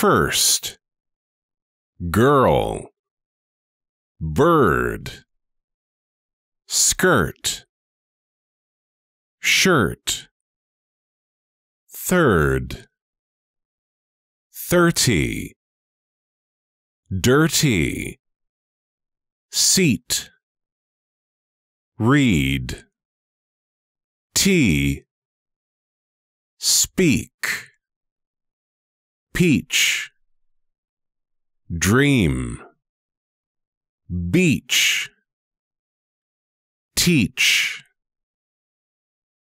first, girl, bird, skirt, shirt, third, thirty, dirty, seat, read, tea, speak peach, dream, beach, teach.